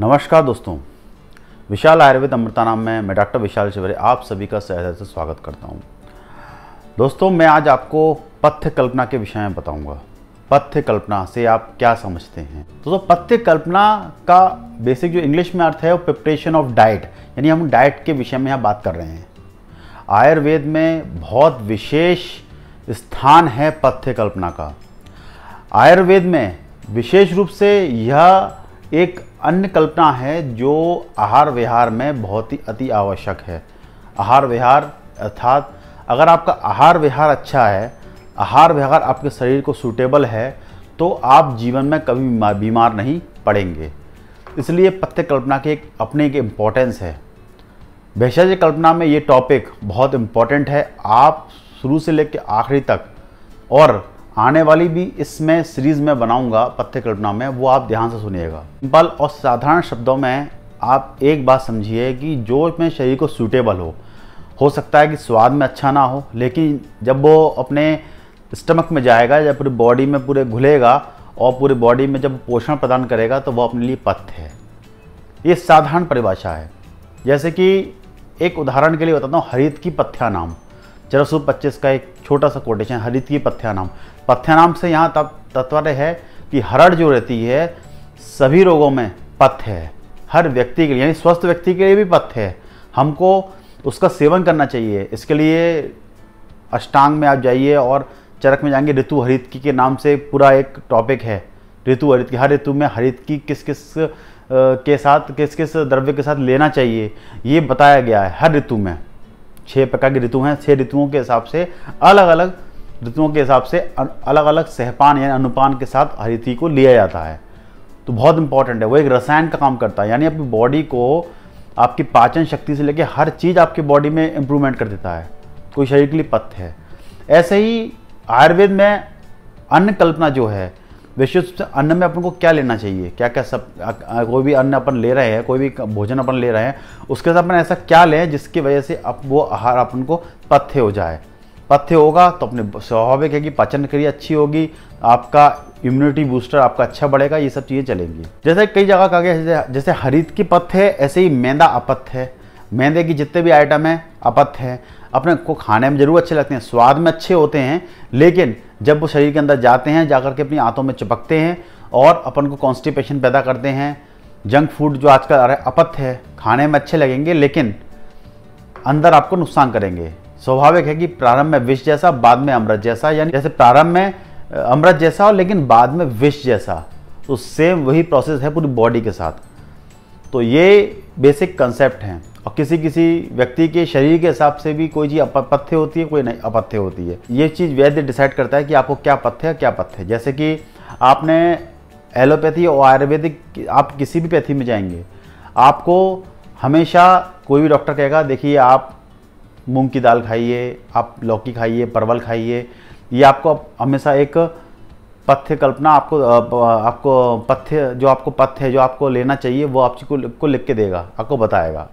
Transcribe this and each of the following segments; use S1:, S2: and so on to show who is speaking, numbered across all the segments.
S1: नमस्कार दोस्तों विशाल आयुर्वेद अमृता नाम में मैं डॉक्टर विशाल शिवरे आप सभी का सहजर से स्वागत करता हूँ दोस्तों मैं आज आपको पथ्य कल्पना के विषय में बताऊँगा पथ्य कल्पना से आप क्या समझते हैं दोस्तों पथ्य कल्पना का बेसिक जो इंग्लिश में अर्थ है वो प्रिपरेशन ऑफ डाइट यानी हम डाइट के विषय में यहाँ बात कर रहे हैं आयुर्वेद में बहुत विशेष स्थान है पथ्य कल्पना का आयुर्वेद में विशेष रूप से यह एक अन्य कल्पना है जो आहार विहार में बहुत ही अति आवश्यक है आहार विहार अर्थात अगर आपका आहार विहार अच्छा है आहार विहार आपके शरीर को सूटेबल है तो आप जीवन में कभी बीमार नहीं पड़ेंगे इसलिए पथ्य कल्पना के एक अपने एक इम्पोर्टेंस है भेषज कल्पना में ये टॉपिक बहुत इम्पॉर्टेंट है आप शुरू से लेकर आखिरी तक और आने वाली भी इसमें सीरीज़ में बनाऊंगा पत्थर कल्पना में वो आप ध्यान से सुनिएगा सिंपल और साधारण शब्दों में आप एक बात समझिए कि जो अपने शरीर को सूटेबल हो हो सकता है कि स्वाद में अच्छा ना हो लेकिन जब वो अपने स्टमक में जाएगा या पूरी बॉडी में पूरे घुलेगा और पूरे बॉडी में जब पोषण प्रदान करेगा तो वह अपने लिए पथ्य है ये साधारण परिभाषा है जैसे कि एक उदाहरण के लिए बताता हूँ हरित की पथ्या नाम चलो सौ पच्चीस का एक छोटा सा कोटेशन हरित की पथ्यानाम पथ्यानाम से यहाँ तब तत्व है कि हरड़ जो रहती है सभी रोगों में पथ्य है हर व्यक्ति के लिए यानी स्वस्थ व्यक्ति के लिए भी पथ्य है हमको उसका सेवन करना चाहिए इसके लिए अष्टांग में आप जाइए और चरक में जाएंगे ऋतु हरित की के नाम से पूरा एक टॉपिक है ऋतु हरित की हर ऋतु में हरित की किस किस के साथ किस किस द्रव्य के साथ लेना चाहिए ये बताया गया है हर ऋतु में छः प्रकार की ऋतु हैं छः ऋतुओं के हिसाब से अलग अलग ऋतुओं के हिसाब से अलग अलग सहपान यानी अनुपान के साथ हरिति को लिया जाता है तो बहुत इंपॉर्टेंट है वो एक रसायन का काम करता है यानी अपनी बॉडी को आपकी पाचन शक्ति से लेकर हर चीज़ आपकी बॉडी में इम्प्रूवमेंट कर देता है कोई शरीर के लिए पथ्य है ऐसे ही आयुर्वेद में अन्य कल्पना जो है विशुद्ध अन्न में अपन को क्या लेना चाहिए क्या क्या सब कोई भी अन्न अपन ले रहे हैं कोई भी भोजन अपन ले रहे हैं उसके साथ अपन ऐसा क्या लें जिसकी वजह से अब वो आहार अपन को पथ्य हो जाए पथ्य होगा तो अपने स्वाभाविक है कि पाचन क्रिया अच्छी होगी आपका इम्यूनिटी बूस्टर आपका अच्छा बढ़ेगा ये सब चीज़ें चलेंगी जैसे कई जगह कहा गया जैसे, जैसे हरित की पथ्य है ऐसे ही मैदा अपथ्य है मैदे की जितने भी आइटम हैं अपथ्य है अपने को खाने में ज़रूर अच्छे लगते हैं स्वाद में अच्छे होते हैं लेकिन जब वो शरीर के अंदर जाते हैं जाकर के अपनी आंतों में चिपकते हैं और अपन को कॉन्स्टिपेशन पैदा करते हैं जंक फूड जो आजकल आ रहा है अपथ है खाने में अच्छे लगेंगे लेकिन अंदर आपको नुकसान करेंगे स्वाभाविक है कि प्रारंभ में विष जैसा बाद में अमृत जैसा यानी जैसे प्रारंभ में अमृत जैसा और लेकिन बाद में विष जैसा तो सेम वही प्रोसेस है पूरी बॉडी के साथ तो ये बेसिक कंसेप्ट हैं और किसी किसी व्यक्ति के शरीर के हिसाब से भी कोई चीज़ अपथ्य होती है कोई नहीं अपथ्य होती है ये चीज़ वैद्य डिसाइड करता है कि आपको क्या पथ्य है क्या पथ्य है जैसे कि आपने एलोपैथी और आयुर्वेदिक आप किसी भी पैथी में जाएंगे आपको हमेशा कोई भी डॉक्टर कहेगा देखिए आप मूंग की दाल खाइए आप लौकी खाइए परवल खाइए ये आपको हमेशा एक पथ्य कल्पना आपको आपको पथ्य जो आपको पथ्य जो आपको लेना चाहिए वो आपको को लिख के देगा आपको बताएगा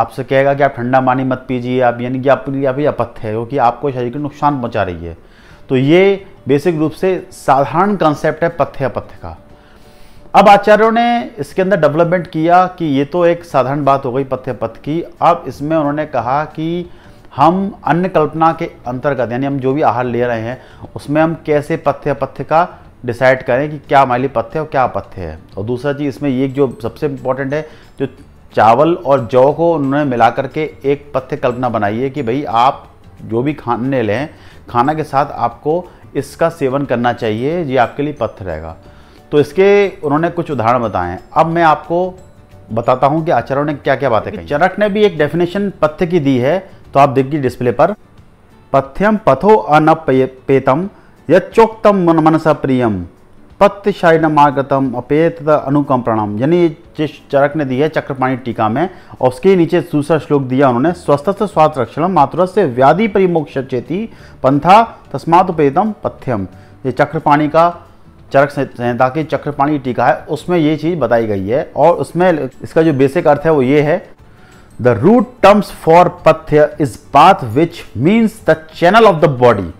S1: आपसे कहेगा कि आप ठंडा पानी मत पीजिए आप यानी कि आप अभी अपथ्य है क्योंकि आपको शरीर को नुकसान पहुँचा रही है तो ये बेसिक रूप से साधारण कॉन्सेप्ट है पथ्य अपथ्य का अब आचार्यों ने इसके अंदर डेवलपमेंट किया कि ये तो एक साधारण बात हो गई पथ्य पथ की अब इसमें उन्होंने कहा कि हम अन्य कल्पना के अंतर्गत यानी हम जो भी आहार ले रहे हैं उसमें हम कैसे पथ्य अपथ्य का डिसाइड करें कि क्या हमारे लिए पथ्य और क्या अपथ्य है और दूसरा चीज़ इसमें ये जो सबसे इम्पोर्टेंट है जो चावल और जौ को उन्होंने मिला करके एक पथ्य कल्पना बनाई है कि भाई आप जो भी खाने लें खाना के साथ आपको इसका सेवन करना चाहिए ये आपके लिए पथ्य रहेगा तो इसके उन्होंने कुछ उदाहरण बताए अब मैं आपको बताता हूँ कि आचार्यों ने क्या क्या बातें कही चरक ने भी एक डेफिनेशन पथ्य की दी है तो आप देखिए डिस्प्ले पर पथ्यम पथो अनपेतम योक्तम मन मनसा प्रियम पत्यशायन मागतम अपेत अनुकंपणम यानी जिस चरक ने दी है चक्रपाणी टीका में और उसके नीचे दूसरा श्लोक दिया उन्होंने स्वस्थ स्वास्थ्य रक्षण मातुर से व्याधि परिमोक्ष चेती पंथा तस्मात उपेतम पथ्यम ये चक्रपाणी का चरक संहिता की चक्रपाणी टीका है उसमें ये चीज़ बताई गई है और उसमें इसका जो बेसिक अर्थ है वो ये है द रूट टर्म्स फॉर पथ्य is path which means the channel of the body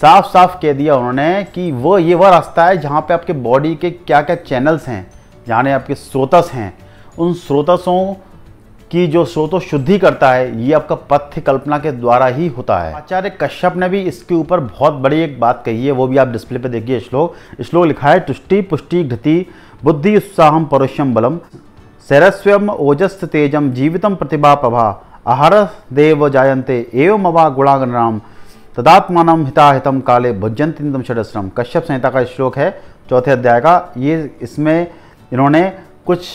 S1: साफ साफ कह दिया उन्होंने कि वो ये वह रास्ता है जहाँ पे आपके बॉडी के क्या क्या चैनल्स हैं जहाँ आपके स्रोतस हैं उन स्रोतसों की जो स्रोतो शुद्धि करता है ये आपका पथ्य कल्पना के द्वारा ही होता है आचार्य कश्यप ने भी इसके ऊपर बहुत बड़ी एक बात कही है वो भी आप डिस्प्ले पे देखिए श्लोक श्लोक लिखा है तुष्टि पुष्टि घृति बुद्धि उत्साहम परोशम बलम शरस्वम ओजस्थ जीवित प्रतिभा प्रभा अहर देव जायते एवं गुणागणराम गुणागणाम तदात्मान हिताहितम काले भुजंतिम षडश्रम कश्यप संहिता का श्लोक है चौथे अध्याय का ये इसमें इन्होंने कुछ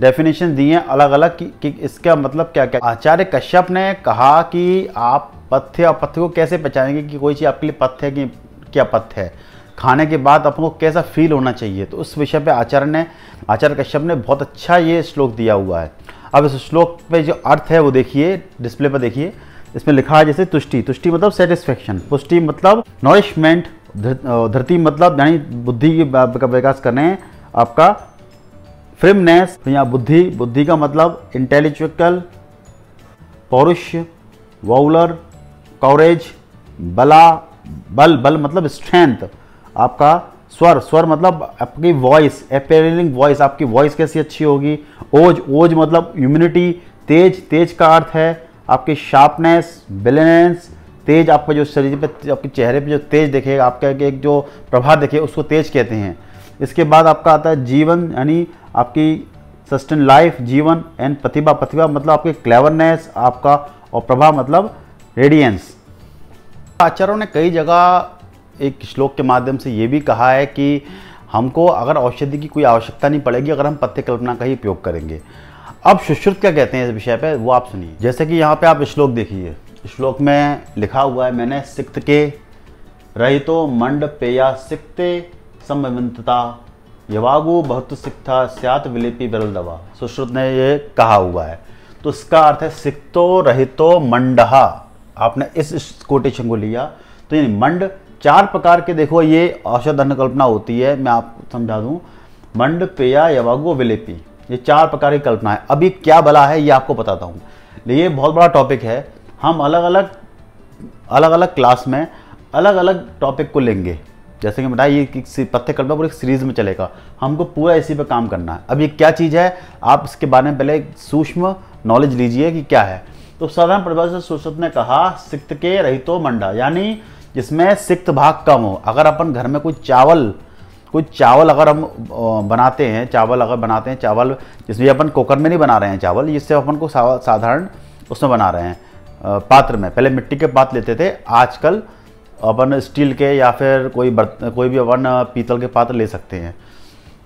S1: डेफिनेशन दिए हैं अलग अलग कि, कि इसका मतलब क्या क्या आचार्य कश्यप ने कहा कि आप पथ्य और पथ्य को कैसे पहचानेंगे कि कोई चीज़ आपके लिए पथ्य है कि क्या पथ्य है खाने के बाद अपन को कैसा फील होना चाहिए तो उस विषय पे आचार्य ने आचार्य कश्यप ने बहुत अच्छा ये श्लोक दिया हुआ है अब इस श्लोक पे जो अर्थ है वो देखिए डिस्प्ले पर देखिए इसमें लिखा है जैसे तुष्टि तुष्टि मतलब सेटिस्फेक्शन पुष्टि मतलब नॉरिशमेंट धरती मतलब यानी बुद्धि का विकास करने आपका फ्रिमनेस या बुद्धि बुद्धि का मतलब इंटेलिजुअल पौरुष्य वाउलर कवरेज बला बल बल मतलब स्ट्रेंथ आपका स्वर स्वर मतलब आपकी वॉइस अपेयरिंग वॉइस आपकी वॉइस कैसी अच्छी होगी ओज ओज मतलब इम्यूनिटी तेज तेज का अर्थ है आपकी शार्पनेस बैलेंस तेज आपका जो शरीर पे आपके चेहरे पे जो तेज देखेगा आपका एक जो प्रभाव देखे उसको तेज कहते हैं इसके बाद आपका आता है जीवन यानी आपकी सस्टेन लाइफ जीवन एंड प्रतिभा प्रतिभा मतलब आपकी क्लेवरनेस आपका और प्रभा मतलब रेडियंस आचार्यों ने कई जगह एक श्लोक के माध्यम से ये भी कहा है कि हमको अगर औषधि की कोई आवश्यकता नहीं पड़ेगी अगर हम पथ्य कल्पना का ही उपयोग करेंगे अब सुश्रुत क्या कहते हैं इस विषय पे वो आप सुनिए जैसे कि यहाँ पे आप श्लोक देखिए श्लोक में लिखा हुआ है मैंने सिक्त के रही तो मंड पेया सिक्ते समता यवागु बहुत सिक्था स्यात विलिपि बरल दवा सुश्रुत ने ये कहा हुआ है तो इसका अर्थ है सिक्तो रहितो मंडहा आपने इस कोटेशन को लिया तो यानी मंड चार प्रकार के देखो ये औषध कल्पना होती है मैं आप समझा दूं मंड पेया यवागो विलेपी ये चार प्रकार की कल्पना है अभी क्या बला है ये आपको बताता हूँ ये बहुत बड़ा टॉपिक है हम अलग अलग अलग अलग क्लास में अलग अलग टॉपिक को लेंगे जैसे कि बताया ये पत्थर कल्पना पूरी सीरीज में चलेगा हमको पूरा इसी पर काम करना है अब ये क्या चीज़ है आप इसके बारे में पहले सूक्ष्म नॉलेज लीजिए कि क्या है तो साधारण प्रभाव से ने कहा सिक्त के रहितो मंडा यानी जिसमें सिक्त भाग कम हो अगर अपन घर में कोई चावल कोई चावल अगर हम बनाते हैं चावल अगर बनाते हैं चावल जिसमें अपन कुकर में नहीं बना रहे हैं चावल जिससे अपन को साधारण उसमें बना रहे हैं पात्र में पहले मिट्टी के पात्र लेते थे आजकल अपन स्टील के या फिर कोई बर्त कोई भी अपन पीतल के पात्र ले सकते हैं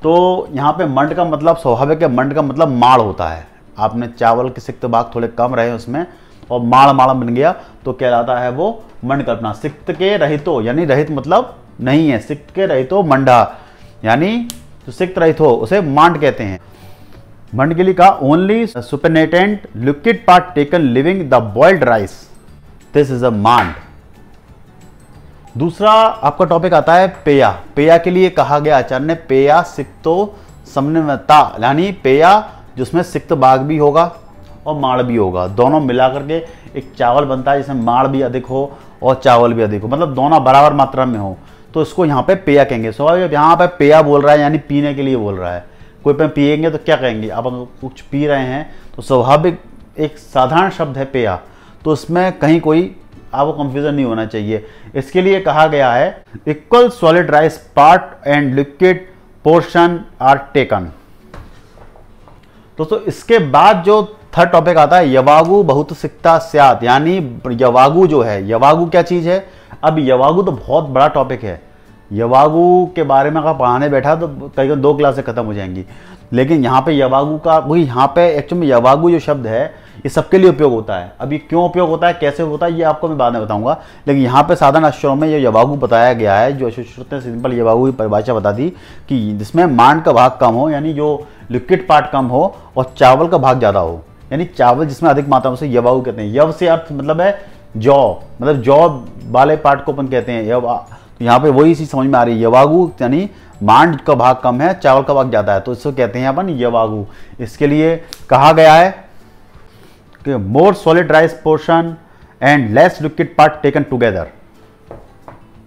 S1: तो यहाँ पे मंड का मतलब स्वाभाविक है मंड का मतलब माड़ होता है आपने चावल के सिक्त भाग थोड़े कम रहे उसमें और माण माणम बन गया तो कहलाता है वो कल्पना सिक्त के रहितो यानी रहित मतलब नहीं है सिक्त के रहितो मंडा यानी जो सिक्त रहित हो उसे मांड कहते हैं मंड के लिए कहा only supernatant liquid part taken leaving the boiled rice this is a मांड दूसरा आपका टॉपिक आता है पेया पेया के लिए कहा गया आचार्य ने पेया सिक्तो समन्वयता यानी पेया जिसमें सिक्त भाग भी होगा और माड़ भी होगा दोनों मिला करके एक चावल बनता है जिसमें माड़ भी अधिक हो और चावल भी अधिक हो मतलब दोनों बराबर मात्रा में हो तो इसको यहाँ पे पेया कहेंगे सो अब यहाँ पे पेया बोल रहा है यानी पीने के लिए बोल रहा है कोई पे पिएंगे तो क्या कहेंगे आप हम कुछ पी रहे हैं तो स्वाभाविक एक साधारण शब्द है पेया तो इसमें कहीं कोई आपको कंफ्यूजन नहीं होना चाहिए इसके लिए कहा गया है equal solid rice part and liquid portion are taken दोस्तों इसके बाद जो थर्ड टॉपिक आता है यवागु बहुत सिकता स्यात यानी यवागु जो है यवागु क्या चीज़ है अब यवागु तो बहुत बड़ा टॉपिक है यवागु के बारे में अगर पढ़ाने बैठा तो कई दो क्लासें खत्म हो जाएंगी लेकिन यहाँ पे यवागु का वही यहाँ पे एक्चुअली में यवागु जो शब्द है ये सबके लिए उपयोग होता है अब ये क्यों उपयोग होता है कैसे होता है ये आपको मैं बाद में बताऊंगा लेकिन यहाँ पे साधारण अक्षरों में ये यवागु बताया गया है जो अशुश्रुत ने सिंपल यवागु की परिभाषा बता दी कि जिसमें मांड का भाग कम हो यानी जो लिक्विड पार्ट कम हो और चावल का भाग ज़्यादा हो यानी चावल जिसमें अधिक मात्रा में उसे यवाऊ कहते हैं यव से अर्थ मतलब है जौ मतलब जौ वाले पार्ट को अपन कहते हैं यवा तो यहाँ पे वही चीज समझ में आ रही है यवागु यानी मांड का भाग कम है चावल का भाग ज़्यादा है तो इसको कहते हैं अपन यवागु इसके लिए कहा गया है कि more solid rice portion and less liquid part taken together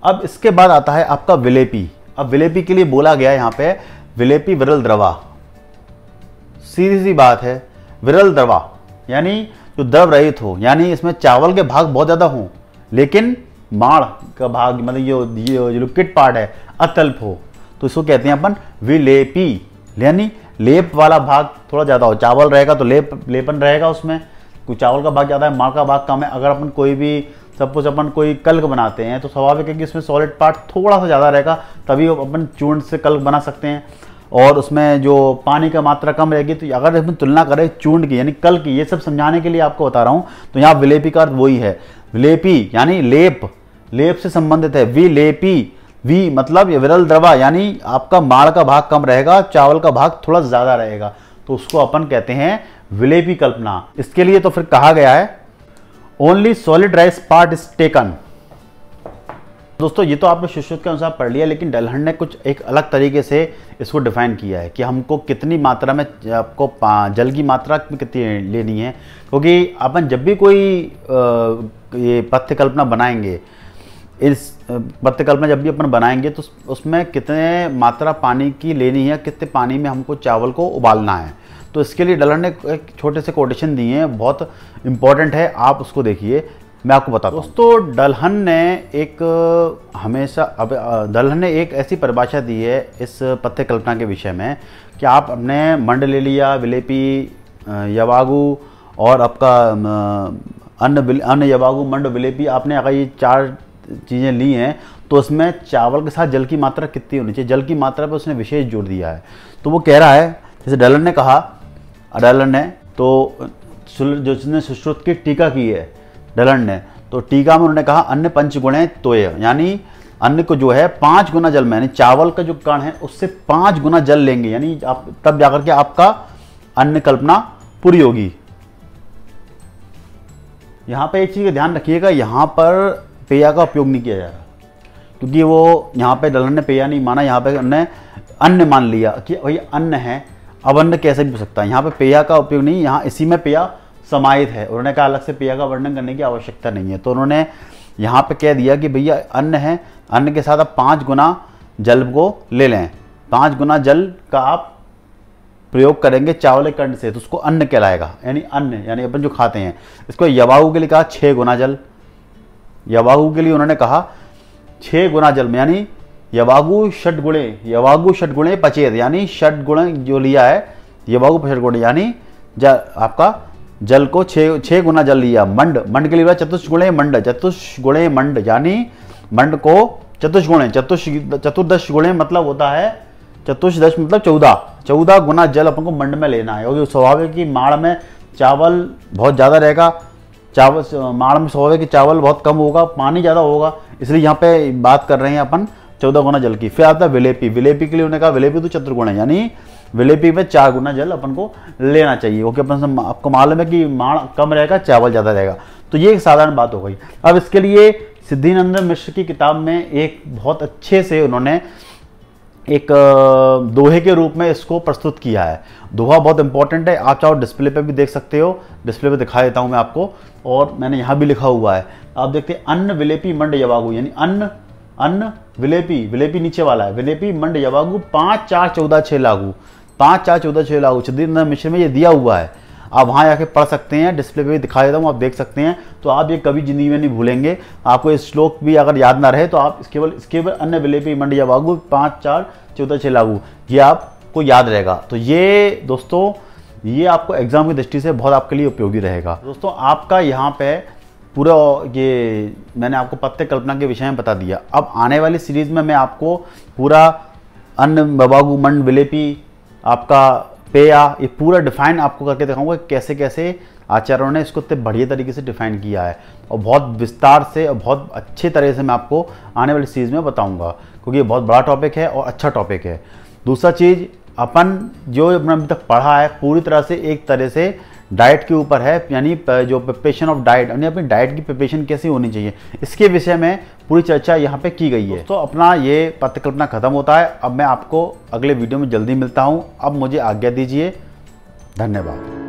S1: अब इसके बाद आता है आपका विलेपी अब विलेपी के लिए बोला गया है यहाँ पे विलेपी विरल द्रवा सीधी सी बात है विरल द्रवा यानी जो द्रव रहित हो यानी इसमें चावल के भाग बहुत ज़्यादा हों लेकिन माड़ का भाग मतलब ये जो लिक्विड पार्ट है अतल्प हो तो इसको कहते हैं अपन विलेपी यानी लेप वाला भाग थोड़ा ज़्यादा हो चावल रहेगा तो लेप लेपन रहेगा उसमें कुछ चावल का भाग ज़्यादा है माँ का भाग कम है अगर अपन कोई भी सब कुछ अपन कोई कल्क बनाते हैं तो स्वाभाविक है कि इसमें सॉलिड पार्ट थोड़ा सा ज़्यादा रहेगा तभी अपन चूर्ण से कल्क बना सकते हैं और उसमें जो पानी का मात्रा कम रहेगी तो अगर इसमें तुलना करें चूंड की यानी कल की ये सब समझाने के लिए आपको बता रहा हूँ तो यहाँ विलेपी का अर्थ वही है विलेपी यानी लेप लेप से संबंधित है विलेपी वी मतलब विरल द्रवा यानी आपका माड़ का भाग कम रहेगा चावल का भाग थोड़ा ज़्यादा रहेगा तो उसको अपन कहते हैं विलेपी कल्पना इसके लिए तो फिर कहा गया है only solid rice part is taken दोस्तों ये तो आपने शिष्युत के अनुसार पढ़ लिया लेकिन डलहन ने कुछ एक अलग तरीके से इसको डिफाइन किया है कि हमको कितनी मात्रा में आपको जल की मात्रा में कितनी लेनी है क्योंकि अपन जब भी कोई ये पथ्य कल्पना बनाएंगे इस पथ्य कल्पना जब भी अपन बनाएंगे तो उसमें कितने मात्रा पानी की लेनी है कितने पानी में हमको चावल को उबालना है तो इसके लिए डलहन ने एक छोटे से कोटेशन दिए हैं बहुत इंपॉर्टेंट है आप उसको देखिए मैं आपको बताता हूँ दोस्तों दलहन ने एक हमेशा अब दलहन ने एक ऐसी परिभाषा दी है इस पथ्य कल्पना के विषय में कि आप अपने मंड ले लिया विलेपी यवागू और आपका अन्न अन्न यवागू मंड विलेपी आपने अगर ये चार चीज़ें ली हैं तो उसमें चावल के साथ जल की मात्रा कितनी होनी चाहिए जल की मात्रा पर उसने विशेष जोर दिया है तो वो कह रहा है जैसे डलन ने कहा डलन ने तो जो जिसने सुश्रुत की टीका की है डलन ने तो टीका में उन्होंने कहा अन्य पंच गुणे तोय यानी अन्य को जो है पांच गुना जल में चावल का जो कण है उससे पांच गुना जल लेंगे यानी आप तब जाकर के आपका अन्य कल्पना पूरी होगी यहां पे एक चीज़ का ध्यान रखिएगा यहां पर पेया का उपयोग नहीं किया जाएगा क्योंकि वो यहां पे दलहन ने पेया नहीं माना यहां पे उन्होंने अन्न मान लिया कि भाई अन्न है अब अन्य कैसे भी हो सकता है यहां पे पेया का उपयोग नहीं यहां इसी में पेया समाहित है उन्होंने कहा अलग से पेय का वर्णन करने की आवश्यकता नहीं है तो उन्होंने यहाँ पे कह दिया कि भैया अन्न है अन्न के साथ आप पाँच गुना जल को ले लें पाँच गुना जल का आप प्रयोग करेंगे चावल कंड से तो उसको अन्न कहलाएगा यानी अन्न यानी अपन जो खाते हैं इसको यवाहू के लिए कहा छः गुना जल यवाहू के लिए उन्होंने कहा छः गुना जल में यानी यवागु षट गुणे यवागु षट गुणे पचेत यानी षट गुण जो लिया है यवागु षट गुणे यानी आपका जल को छः छः गुना जल लिया मंड मंड के लिए चतुष्गुणे मंड चतुष्गुणे मंड यानी मंड को चतुष्गुणे चतुष चतुर्दश गुणे मतलब होता है चतुर्दश मतलब चौदह चौदह गुना जल अपन को मंड में लेना है क्योंकि स्वाभाविक कि माड़ में चावल बहुत ज़्यादा रहेगा चावल माड़ में स्वाभाविक कि चावल बहुत कम होगा पानी ज़्यादा होगा इसलिए यहाँ पे बात कर रहे हैं अपन चौदह गुना जल की फिर आता है विलेपी विलेपी के लिए उन्होंने कहा विलेपी तो चतुर्गुण है यानी विलेपी पे चार गुना जल अपन को लेना चाहिए ओके अपन आपको मालूम है कि माण कम रहेगा चावल ज़्यादा रहेगा तो ये एक साधारण बात हो गई अब इसके लिए सिद्धिनंदन मिश्र की किताब में एक बहुत अच्छे से उन्होंने एक दोहे के रूप में इसको प्रस्तुत किया है दोहा बहुत इंपॉर्टेंट है आप चाहो डिस्प्ले पे भी देख सकते हो डिस्प्ले पे दिखा देता हूँ मैं आपको और मैंने यहाँ भी लिखा हुआ है आप देखते हैं अन्न विलेपी मंड यवागु यानी अन्न अन्न विलेपी विलेपी नीचे वाला है विलेपी मंड यवागु पाँच चार चौदह छः लागू पाँच चार चौदह छः लागू छद्दीन मिश्र में ये दिया हुआ है आप वहाँ जाके पढ़ सकते हैं डिस्प्ले पे भी दिखा देता हूँ आप देख सकते हैं तो आप ये कभी ज़िंदगी में नहीं भूलेंगे आपको इस श्लोक भी अगर याद ना रहे तो आप इसके बल इसके बल अन्य विले पे मंड या वागू पाँच चार चौदह छः लागू ये आपको याद रहेगा तो ये दोस्तों ये आपको एग्ज़ाम की दृष्टि से बहुत आपके लिए उपयोगी रहेगा दोस्तों आपका यहाँ पर पूरा ये मैंने आपको पत्ते कल्पना के विषय में बता दिया अब आने वाली सीरीज़ में मैं आपको पूरा अन्न बबागू मंड विलेपी आपका पे या ये पूरा डिफाइन आपको करके दिखाऊंगा कैसे कैसे आचार्यों ने इसको इतने बढ़िया तरीके से डिफाइन किया है और बहुत विस्तार से और बहुत अच्छे तरह से मैं आपको आने वाली सीरीज़ में बताऊंगा क्योंकि ये बहुत बड़ा टॉपिक है और अच्छा टॉपिक है दूसरा चीज़ अपन जो अपना अभी तक पढ़ा है पूरी तरह से एक तरह से डाइट के ऊपर है यानी जो प्रिपरेशन ऑफ डाइट यानी अपनी डाइट की प्रिपरेशन कैसी होनी चाहिए इसके विषय में पूरी चर्चा यहाँ पे की गई है तो अपना ये पत्रकल्पना खत्म होता है अब मैं आपको अगले वीडियो में जल्दी मिलता हूँ अब मुझे आज्ञा दीजिए धन्यवाद